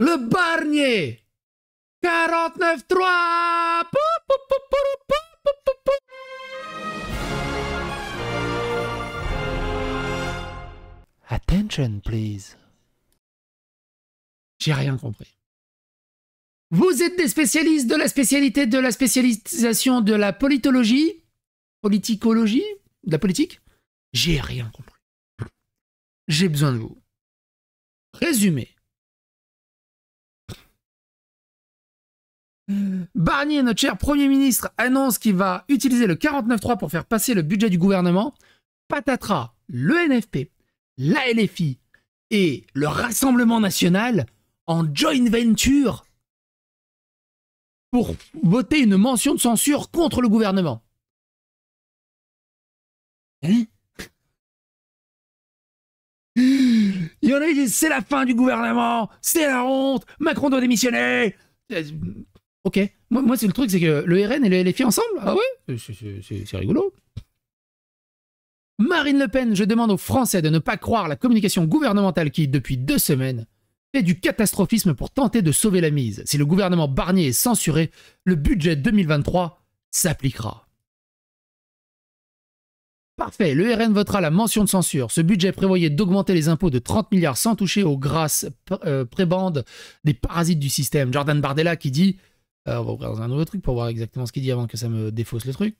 Le Barnier 49-3 Attention, please. J'ai rien compris. Vous êtes des spécialistes de la spécialité de la spécialisation de la politologie Politicologie De la politique J'ai rien compris. J'ai besoin de vous. Résumé. Barnier, notre cher Premier ministre, annonce qu'il va utiliser le 49.3 pour faire passer le budget du gouvernement. Patatras, le NFP, la LFI et le Rassemblement national en joint venture pour voter une mention de censure contre le gouvernement. Hein? Il y en a qui disent c'est la fin du gouvernement, c'est la honte, Macron doit démissionner. Ok. Moi, c'est le truc, c'est que le RN et les filles ensemble Ah ouais C'est rigolo. Marine Le Pen, je demande aux Français de ne pas croire la communication gouvernementale qui, depuis deux semaines, fait du catastrophisme pour tenter de sauver la mise. Si le gouvernement Barnier est censuré, le budget 2023 s'appliquera. Parfait, le RN votera la mention de censure. Ce budget prévoyait d'augmenter les impôts de 30 milliards sans toucher aux grasses euh, prébandes des parasites du système. Jordan Bardella qui dit euh, on va ouvrir un nouveau truc pour voir exactement ce qu'il dit avant que ça me défausse le truc.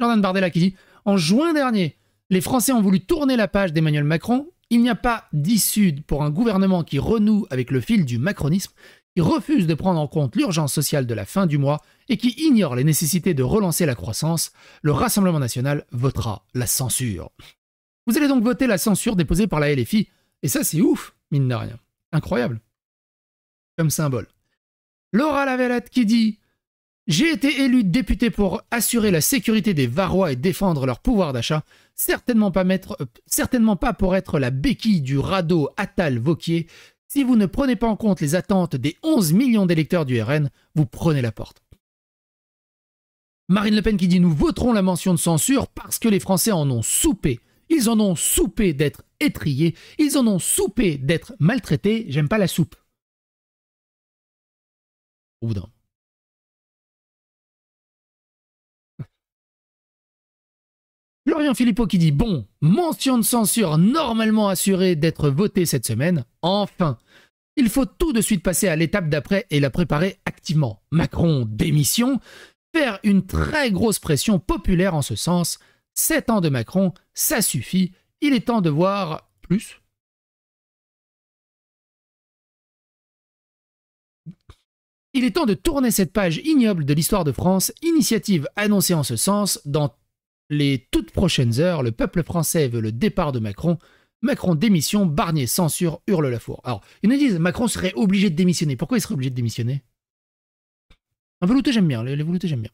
Jordan Bardella qui dit En juin dernier, les Français ont voulu tourner la page d'Emmanuel Macron. Il n'y a pas d'issue pour un gouvernement qui renoue avec le fil du macronisme, qui refuse de prendre en compte l'urgence sociale de la fin du mois et qui ignore les nécessités de relancer la croissance. Le Rassemblement national votera la censure. Vous allez donc voter la censure déposée par la LFI. Et ça, c'est ouf, mine de rien. Incroyable. Comme symbole. Laura Lavalette qui dit J'ai été élue députée pour assurer la sécurité des Varois et défendre leur pouvoir d'achat, certainement, euh, certainement pas pour être la béquille du radeau Attal-Vauquier. Si vous ne prenez pas en compte les attentes des 11 millions d'électeurs du RN, vous prenez la porte. Marine Le Pen qui dit Nous voterons la mention de censure parce que les Français en ont soupé. Ils en ont soupé d'être étriés, ils en ont soupé d'être maltraités. J'aime pas la soupe au Florian Philippot qui dit Bon, mention de censure normalement assurée d'être votée cette semaine, enfin Il faut tout de suite passer à l'étape d'après et la préparer activement. Macron, démission Faire une très grosse pression populaire en ce sens. 7 ans de Macron, ça suffit. Il est temps de voir plus Il est temps de tourner cette page ignoble de l'histoire de France, initiative annoncée en ce sens. Dans les toutes prochaines heures, le peuple français veut le départ de Macron. Macron démission, Barnier censure, hurle la four. Alors, ils nous disent Macron serait obligé de démissionner. Pourquoi il serait obligé de démissionner Un velouté, j'aime bien. Les, veloutés, j'aime bien.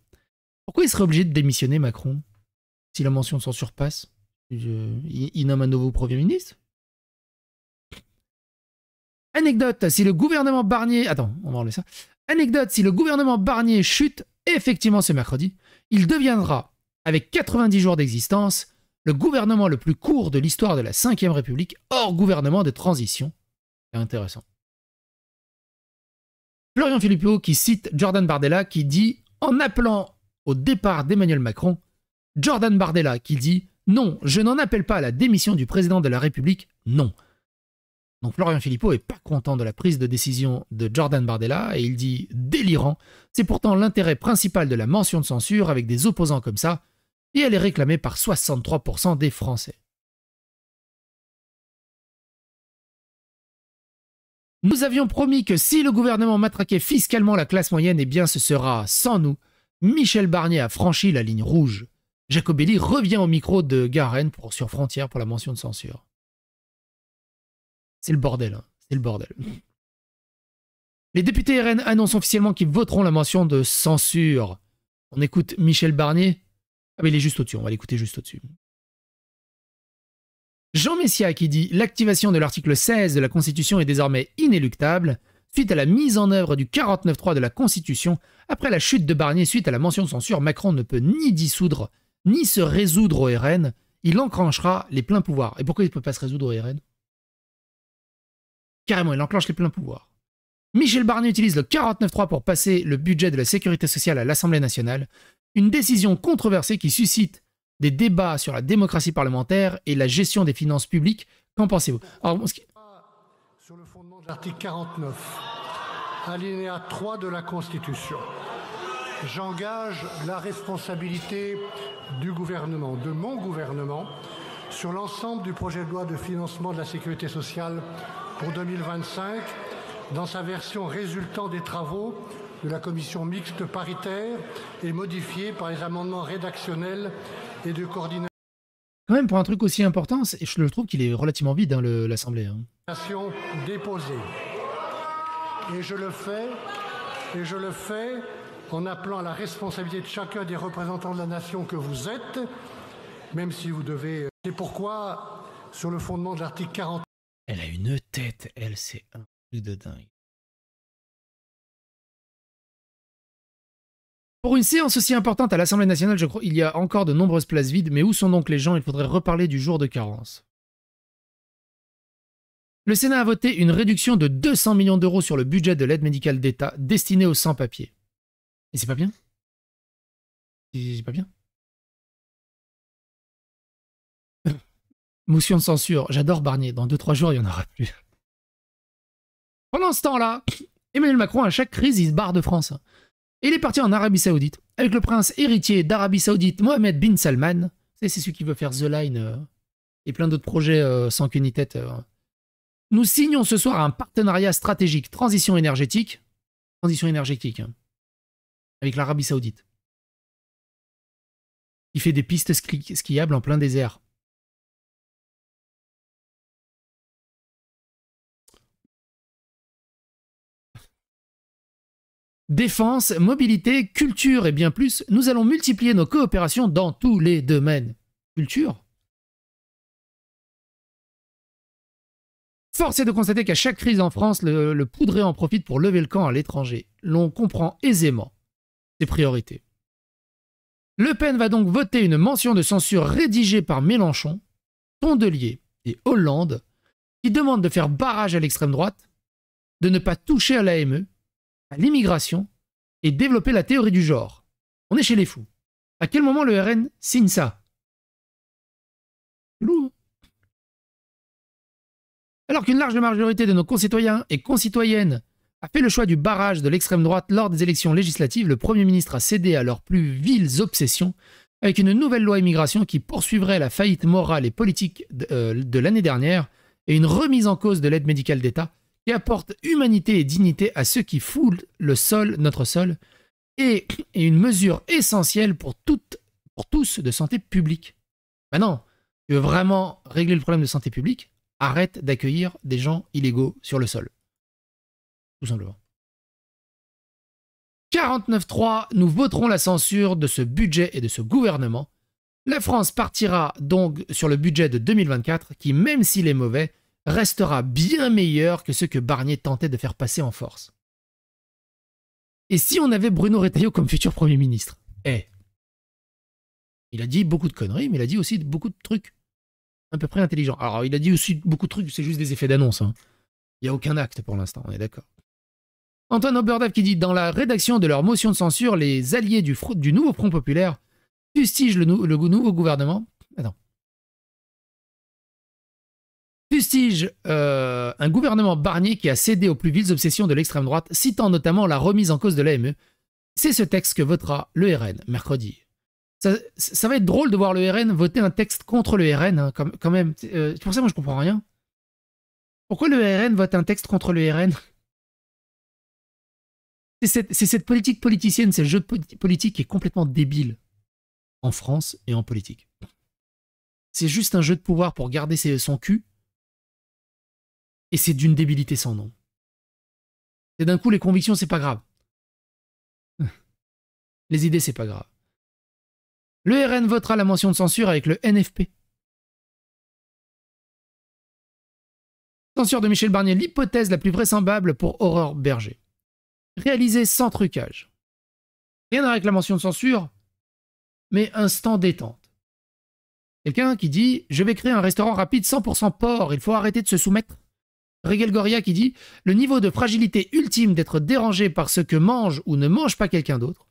Pourquoi il serait obligé de démissionner, Macron Si la mention s'en surpasse passe il nomme un nouveau Premier ministre Anecdote, si le gouvernement Barnier... Attends, on va enlever ça. Anecdote, si le gouvernement Barnier chute effectivement ce mercredi, il deviendra, avec 90 jours d'existence, le gouvernement le plus court de l'histoire de la Ve République hors gouvernement de transition. C'est intéressant. Florian Philippot qui cite Jordan Bardella qui dit En appelant au départ d'Emmanuel Macron, Jordan Bardella qui dit Non, je n'en appelle pas à la démission du président de la République, non. Donc Florian Philippot est pas content de la prise de décision de Jordan Bardella et il dit délirant. C'est pourtant l'intérêt principal de la mention de censure avec des opposants comme ça et elle est réclamée par 63% des Français. Nous avions promis que si le gouvernement matraquait fiscalement la classe moyenne, eh bien ce sera sans nous. Michel Barnier a franchi la ligne rouge. Jacobelli revient au micro de Garen pour Sur Frontière pour la mention de censure. C'est le bordel, hein. c'est le bordel. Les députés RN annoncent officiellement qu'ils voteront la mention de censure. On écoute Michel Barnier. Ah mais il est juste au-dessus, on va l'écouter juste au-dessus. Jean Messia qui dit L'activation de l'article 16 de la Constitution est désormais inéluctable suite à la mise en œuvre du 49.3 de la Constitution, après la chute de Barnier suite à la mention de censure, Macron ne peut ni dissoudre, ni se résoudre au RN. Il encranchera les pleins pouvoirs. Et pourquoi il ne peut pas se résoudre au RN Carrément, il enclenche les pleins pouvoirs. Michel Barnier utilise le 49.3 pour passer le budget de la sécurité sociale à l'Assemblée nationale, une décision controversée qui suscite des débats sur la démocratie parlementaire et la gestion des finances publiques. Qu'en pensez-vous Sur le fondement de l'article 49, alinéa 3 de la Constitution, j'engage la responsabilité du gouvernement, de mon gouvernement, sur l'ensemble du projet de loi de financement de la sécurité sociale pour 2025 dans sa version résultant des travaux de la commission mixte paritaire et modifiée par les amendements rédactionnels et de coordination. Quand même, pour un truc aussi important, je le trouve qu'il est relativement vide, dans hein, l'Assemblée. Hein. Déposée. Et je le fais, et je le fais en appelant à la responsabilité de chacun des représentants de la nation que vous êtes, même si vous devez. Euh, c'est pourquoi, sur le fondement de l'article 40. Elle a une tête, elle, c'est un truc de dingue. Pour une séance aussi importante à l'Assemblée nationale, je crois, qu'il y a encore de nombreuses places vides, mais où sont donc les gens Il faudrait reparler du jour de carence. Le Sénat a voté une réduction de 200 millions d'euros sur le budget de l'aide médicale d'État destinée aux sans-papiers. Et c'est pas bien C'est pas bien Motion de censure, j'adore Barnier, dans 2-3 jours, il n'y en aura plus. Pendant ce temps-là, Emmanuel Macron, à chaque crise, il se barre de France. il est parti en Arabie Saoudite, avec le prince héritier d'Arabie Saoudite, Mohamed bin Salman. C'est celui qui veut faire The Line euh, et plein d'autres projets euh, sans qu'une tête. Euh. Nous signons ce soir un partenariat stratégique transition énergétique, transition énergétique, hein. avec l'Arabie Saoudite. Il fait des pistes skiables en plein désert. Défense, mobilité, culture et bien plus, nous allons multiplier nos coopérations dans tous les domaines. Culture Force est de constater qu'à chaque crise en France, le, poudré en profite pour lever le camp à l'étranger. L'on comprend aisément ses priorités. Le Pen va donc voter une mention de censure rédigée par Mélenchon, Tondelier et Hollande, qui demande de faire barrage à l'extrême droite, de ne pas toucher à l'AME à l'immigration et développer la théorie du genre. On est chez les fous. À quel moment le RN signe ça Alors qu'une large majorité de nos concitoyens et concitoyennes a fait le choix du barrage de l'extrême droite lors des élections législatives, le Premier ministre a cédé à leurs plus viles obsessions avec une nouvelle loi immigration qui poursuivrait la faillite morale et politique de euh, l'année dernière et une remise en cause de l'aide médicale d'État qui apporte humanité et dignité à ceux qui foulent le sol, notre sol, et, est une mesure essentielle pour, pour tous de santé publique. Maintenant, tu veux vraiment régler le problème de santé publique, arrête d'accueillir des gens illégaux sur le sol. Tout simplement. 49.3, nous voterons la censure de ce budget et de ce gouvernement. La France partira donc sur le budget de 2024 qui, même s'il est mauvais, restera bien meilleur que ce que Barnier tentait de faire passer en force. Et si on avait Bruno Retailleau comme futur Premier ministre Eh Il a dit beaucoup de conneries, mais il a dit aussi beaucoup de trucs à peu près intelligents. Alors, il a dit aussi beaucoup de trucs, c'est juste des effets d'annonce. Hein. Il n'y a aucun acte pour l'instant, on est d'accord. Antoine Oberdav qui dit Dans la rédaction de leur motion de censure, les alliés du, nouveau Front populaire fustigent le, le nouveau gouvernement Justige euh, un gouvernement Barnier qui a cédé aux plus viles obsessions de l'extrême droite, citant notamment la remise en cause de l'AME. C'est ce texte que votera le RN mercredi. Ça, va être drôle de voir le RN voter un texte contre le RN, hein, quand, même. Euh, pour ça, moi, je comprends rien. Pourquoi le RN vote un texte contre le RN C'est cette, politique politicienne, c'est le jeu politique qui est complètement débile en France et en politique. C'est juste un jeu de pouvoir pour garder son cul et c'est d'une débilité sans nom. Et d'un coup, les convictions, c'est pas grave. Les idées, c'est pas grave. Le RN votera la mention de censure avec le NFP. Censure de Michel Barnier, l'hypothèse la plus vraisemblable pour horreur Berger. Réalisé sans trucage. Rien avec la mention de censure, mais instant détente. Quelqu'un qui dit Je vais créer un restaurant rapide 100% porc, il faut arrêter de se soumettre. Regel Goria qui dit le niveau de fragilité ultime d'être dérangé par ce que mange ou ne mange pas quelqu'un d'autre.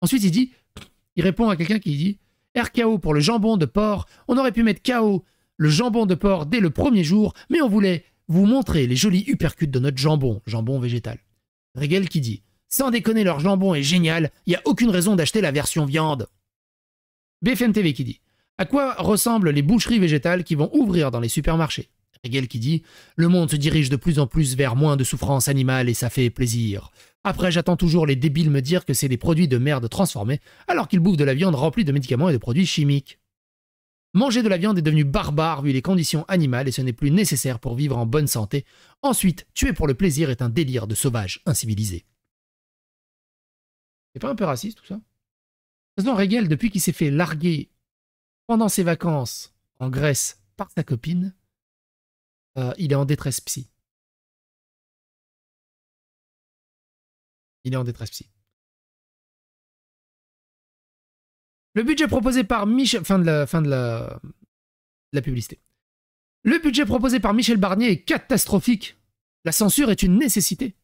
Ensuite, il dit il répond à quelqu'un qui dit RKO pour le jambon de porc. On aurait pu mettre KO le jambon de porc dès le premier jour, mais on voulait vous montrer les jolis uppercuts de notre jambon, jambon végétal. Regel qui dit Sans déconner, leur jambon est génial, il n'y a aucune raison d'acheter la version viande. BFM TV qui dit À quoi ressemblent les boucheries végétales qui vont ouvrir dans les supermarchés Hegel qui dit Le monde se dirige de plus en plus vers moins de souffrance animale et ça fait plaisir. Après, j'attends toujours les débiles me dire que c'est des produits de merde transformés, alors qu'ils bouffent de la viande remplie de médicaments et de produits chimiques. Manger de la viande est devenu barbare vu les conditions animales et ce n'est plus nécessaire pour vivre en bonne santé. Ensuite, tuer pour le plaisir est un délire de sauvage incivilisé. C'est pas un peu raciste tout ça Régel, depuis qu'il s'est fait larguer pendant ses vacances en Grèce par sa copine, euh, il est en détresse psy. Il est en détresse psy. Le budget proposé par Michel... Fin de la, fin de la, publicité. Le budget proposé par Michel Barnier est catastrophique. La censure est une nécessité.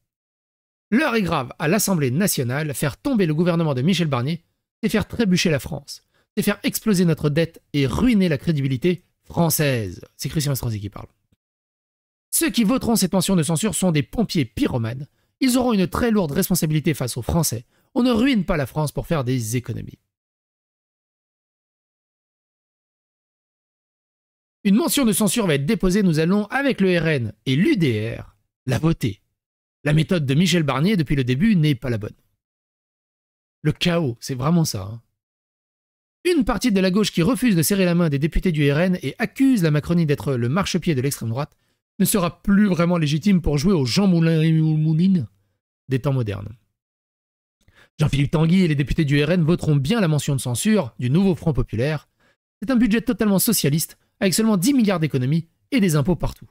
L'heure est grave à l'Assemblée nationale. Faire tomber le gouvernement de Michel Barnier, c'est faire trébucher la France. C'est faire exploser notre dette et ruiner la crédibilité française. C'est Christian Estrosi qui parle. Ceux qui voteront cette mention de censure sont des pompiers pyromanes. Ils auront une très lourde responsabilité face aux Français. On ne ruine pas la France pour faire des économies. Une mention de censure va être déposée, nous allons, avec le RN et l'UDR, la voter. La méthode de Michel Barnier depuis le début n'est pas la bonne. Le chaos, c'est vraiment ça. Hein. Une partie de la gauche qui refuse de serrer la main des députés du RN et accuse la Macronie d'être le marchepied de l'extrême droite ne sera plus vraiment légitime pour jouer aux Jean Moulin et Moulin des temps modernes. Jean-Philippe Tanguy et les députés du RN voteront bien la mention de censure du nouveau Front populaire. C'est un budget totalement socialiste, avec seulement 10 milliards d'économies et des impôts partout.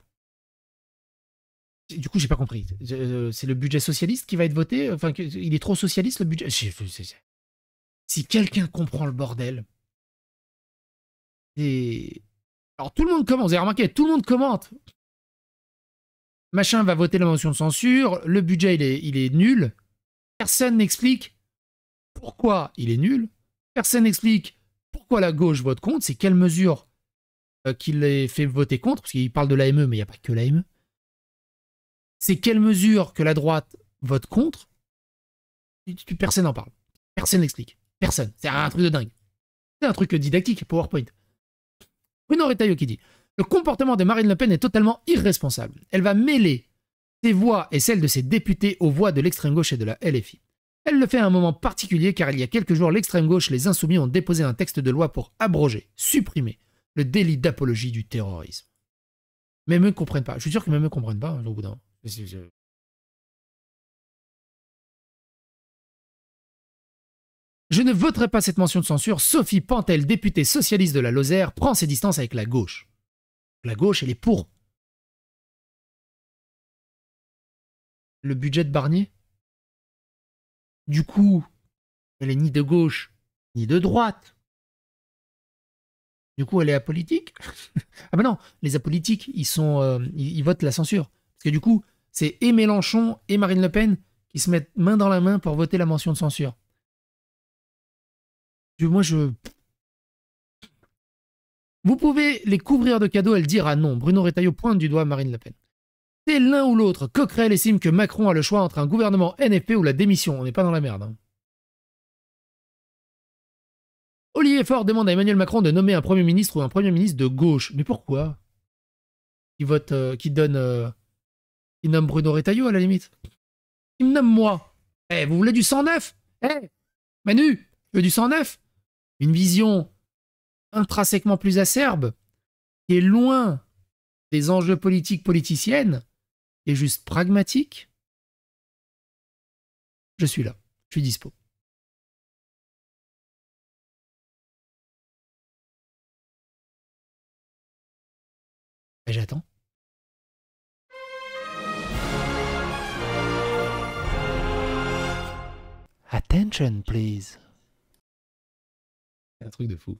Du coup, j'ai pas compris. Euh, c'est le budget socialiste qui va être voté Enfin, il est trop socialiste le budget Si quelqu'un comprend le bordel, et... Alors tout le monde commente, vous avez remarqué, tout le monde commente machin va voter la motion de censure, le budget il est, nul, personne n'explique pourquoi il est nul, personne n'explique pourquoi la gauche vote contre, c'est quelle mesure euh, qu'il ait fait voter contre, parce qu'il parle de l'AME, mais il n'y a pas que l'AME. C'est quelle mesure que la droite vote contre, personne n'en parle, personne n'explique, personne, c'est un truc de dingue. C'est un truc didactique, PowerPoint. Bruno Retailleau qui dit le comportement de Marine Le Pen est totalement irresponsable. Elle va mêler ses voix et celles de ses députés aux voix de l'extrême gauche et de la LFI. Elle le fait à un moment particulier car il y a quelques jours, l'extrême gauche, les insoumis ont déposé un texte de loi pour abroger, supprimer le délit d'apologie du terrorisme. Mais eux ne comprennent pas. Je suis sûr que même eux comprennent pas hein, au Je ne voterai pas cette mention de censure. Sophie Pantel, députée socialiste de la Lozère, prend ses distances avec la gauche. La gauche, elle est pour. Le budget de Barnier Du coup, elle est ni de gauche, ni de droite. Du coup, elle est apolitique. ah ben non, les apolitiques, ils, sont, euh, ils votent la censure. Parce que du coup, c'est et Mélenchon et Marine Le Pen qui se mettent main dans la main pour voter la mention de censure. Moi, je. Vous pouvez les couvrir de cadeaux, elle à non. Bruno Retailleau pointe du doigt Marine Le Pen. C'est l'un ou l'autre. Coquerel estime que Macron a le choix entre un gouvernement NFP ou la démission. On n'est pas dans la merde. Hein. Olivier Faure demande à Emmanuel Macron de nommer un Premier ministre ou un Premier ministre de gauche. Mais pourquoi Qui vote, euh, qui donne... Euh, qui nomme Bruno Retailleau à la limite Il me nomme moi. Eh, vous voulez du 109 Eh Manu, tu veux du 109 Une vision intrinsèquement plus acerbe, qui est loin des enjeux politiques politiciennes, et juste pragmatique, je suis là, je suis dispo. j'attends. Attention, please. Un truc de fou.